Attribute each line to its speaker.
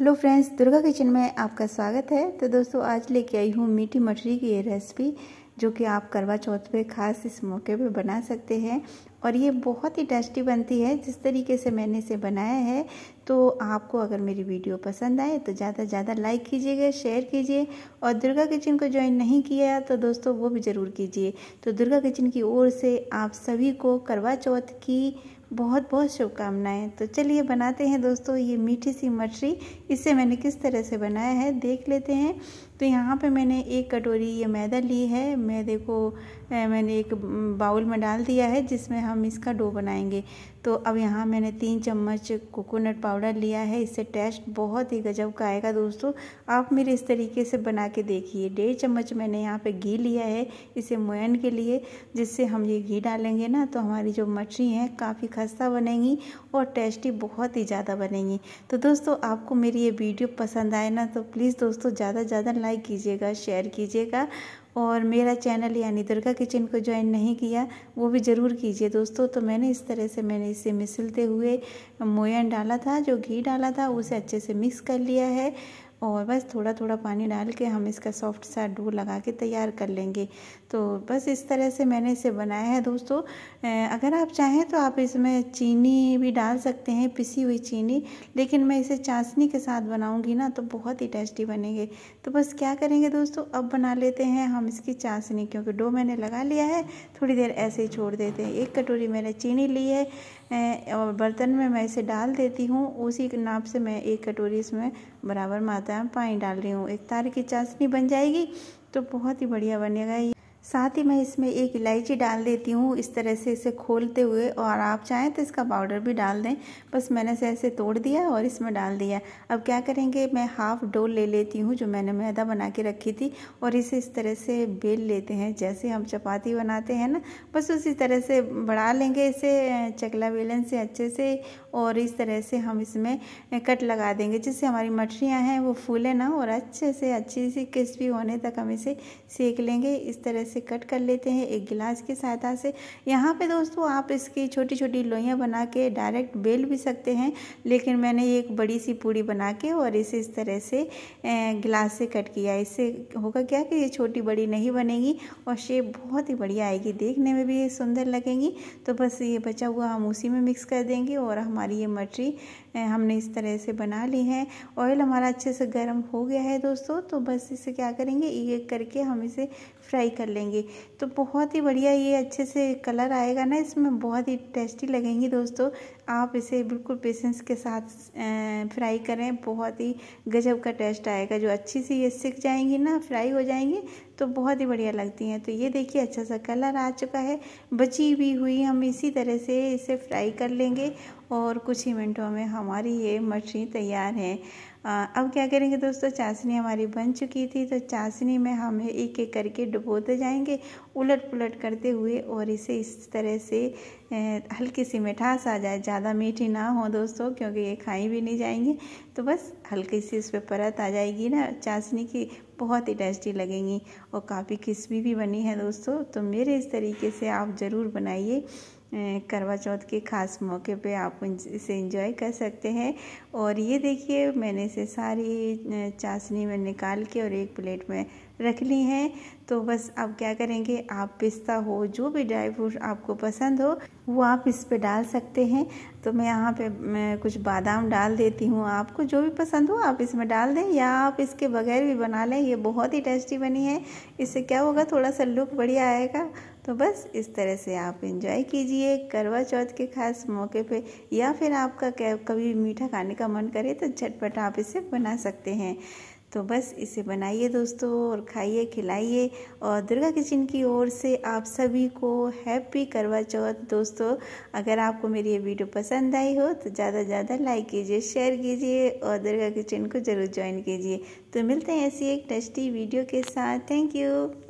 Speaker 1: hello friends Durga kitchen में आपका स्वागत है तो दोस्तों आज लेके आई हूँ मीठी मछली की ये रेसिपी जो कि आप करवा चौथ पे खास इस मौके पे बना सकते हैं और ये बहुत ही टेस्टी बनती है जिस तरीके से मैंने इसे बनाया है तो आपको अगर मेरी वीडियो पसंद आए तो ज़्यादा से ज़्यादा लाइक कीजिएगा शेयर कीजिए और दुर्गा किचन को ज्वाइन नहीं किया तो दोस्तों वो भी ज़रूर कीजिए तो दुर्गा किचन की ओर से आप सभी को करवा चौथ की बहुत बहुत शुभकामनाएं तो चलिए बनाते हैं दोस्तों ये मीठी सी मछली इसे मैंने किस तरह से बनाया है देख लेते हैं तो यहाँ पे मैंने एक कटोरी ये मैदा ली है मैदे को मैंने एक बाउल में डाल दिया है जिसमें हम इसका डो बनाएंगे तो अब यहाँ मैंने तीन चम्मच कोकोनट पाउडर लिया है इससे टेस्ट बहुत ही गजब का आएगा दोस्तों आप मेरे इस तरीके से बना के देखिए डेढ़ चम्मच मैंने यहाँ पे घी लिया है इसे मोयन के लिए जिससे हम ये घी डालेंगे ना तो हमारी जो मछली हैं काफ़ी खस्ता बनेंगी और टेस्टी बहुत ही ज़्यादा बनेंगी तो दोस्तों आपको मेरी ये वीडियो पसंद आए ना तो प्लीज़ दोस्तों ज़्यादा से ज़्यादा लाइक कीजिएगा शेयर कीजिएगा और मेरा चैनल यानी दुर्गा किचन को ज्वाइन नहीं किया वो भी ज़रूर कीजिए दोस्तों तो मैंने इस तरह से मैंने इसे मिसलते हुए मोयन डाला था जो घी डाला था उसे अच्छे से मिक्स कर लिया है और बस थोड़ा थोड़ा पानी डाल के हम इसका सॉफ्ट सा डो लगा के तैयार कर लेंगे तो बस इस तरह से मैंने इसे बनाया है दोस्तों अगर आप चाहें तो आप इसमें चीनी भी डाल सकते हैं पिसी हुई चीनी लेकिन मैं इसे चाशनी के साथ बनाऊंगी ना तो बहुत ही टेस्टी बनेंगे तो बस क्या करेंगे दोस्तों अब बना लेते हैं हम इसकी चाशनी क्योंकि डो मैंने लगा लिया है थोड़ी देर ऐसे ही छोड़ देते हैं एक कटोरी मैंने चीनी ली है और बर्तन में मैं इसे डाल देती हूँ उसी नाप से मैं एक कटोरी इसमें बराबर मात्रा में पानी डाल रही हूँ एक तार की चाशनी बन जाएगी तो बहुत ही बढ़िया बनेगा ये साथ ही मैं इसमें एक इलायची डाल देती हूँ इस तरह से इसे खोलते हुए और आप चाहें तो इसका पाउडर भी डाल दें बस मैंने इसे ऐसे तोड़ दिया और इसमें डाल दिया अब क्या करेंगे मैं हाफ़ डोल ले लेती हूँ जो मैंने मैदा बना के रखी थी और इसे इस तरह से बेल लेते हैं जैसे हम चपाती बनाते हैं ना बस उसी तरह से बढ़ा लेंगे इसे चकला बेलन से अच्छे से और इस तरह से हम इसमें कट लगा देंगे जिससे हमारी मठरियाँ हैं वो फूलें ना और अच्छे से अच्छी सी क्रिस्पी होने तक हम इसे सेक लेंगे इस तरह से से कट कर लेते हैं एक गिलास की सहायता से यहाँ पे दोस्तों आप इसकी छोटी छोटी लोइयाँ बना के डायरेक्ट बेल भी सकते हैं लेकिन मैंने ये एक बड़ी सी पूड़ी बना के और इसे इस तरह से गिलास से कट किया इससे होगा क्या कि ये छोटी बड़ी नहीं बनेगी और शेप बहुत ही बढ़िया आएगी देखने में भी ये सुंदर लगेंगी तो बस ये बचा हुआ हम उसी में मिक्स कर देंगे और हमारी ये मटरी हमने इस तरह से बना ली है ऑयल हमारा अच्छे से गर्म हो गया है दोस्तों तो बस इसे क्या करेंगे ये एक करके हम इसे फ्राई कर लेंगे करेंगे तो बहुत ही बढ़िया ये अच्छे से कलर आएगा ना इसमें बहुत ही टेस्टी लगेंगी दोस्तों आप इसे बिल्कुल पेशेंस के साथ फ्राई करें बहुत ही गजब का टेस्ट आएगा जो अच्छी सी ये सिक जाएंगी ना फ्राई हो जाएंगी तो बहुत ही बढ़िया लगती हैं तो ये देखिए अच्छा सा कलर आ चुका है बची भी हुई हम इसी तरह से इसे फ्राई कर लेंगे और कुछ ही मिनटों में हमारी ये मछली तैयार है आ, अब क्या करेंगे दोस्तों चाशनी हमारी बन चुकी थी तो चाशनी में हम एक एक करके डुबोते जाएंगे उलट पुलट करते हुए और इसे इस तरह से हल्की सी मिठास आ जाए ज़्यादा मीठी ना हो दोस्तों क्योंकि ये खाई भी नहीं जाएंगी तो बस हल्की सी इस पर परत आ जाएगी ना चाशनी की बहुत ही टेस्टी लगेंगी और काफ़ी क्रिस्पी भी बनी है दोस्तों तो मेरे इस तरीके से आप ज़रूर बनाइए करवा चौथ के ख़ास मौके पे आप इसे इंजॉय कर सकते हैं और ये देखिए मैंने इसे सारी चाशनी में निकाल के और एक प्लेट में रख ली है तो बस अब क्या करेंगे आप पिस्ता हो जो भी ड्राई फ्रूट आपको पसंद हो वो आप इस पे डाल सकते हैं तो मैं यहाँ पे मैं कुछ बादाम डाल देती हूँ आपको जो भी पसंद हो आप इसमें डाल दें या आप इसके बगैर भी बना लें ये बहुत ही टेस्टी बनी है इससे क्या होगा थोड़ा सा लुक बढ़िया आएगा तो बस इस तरह से आप इंजॉय कीजिए करवा चौथ के खास मौके पे या फिर आपका कभी मीठा खाने का मन करे तो झटपट आप इसे बना सकते हैं तो बस इसे बनाइए दोस्तों और खाइए खिलाइए और दुर्गा किचन की ओर से आप सभी को हैप्पी करवा चौथ दोस्तों अगर आपको मेरी ये वीडियो पसंद आई हो तो ज़्यादा से ज़्यादा लाइक कीजिए शेयर कीजिए और दुर्गा किचन को ज़रूर ज्वाइन कीजिए तो मिलते हैं ऐसी एक टस्टी वीडियो के साथ थैंक यू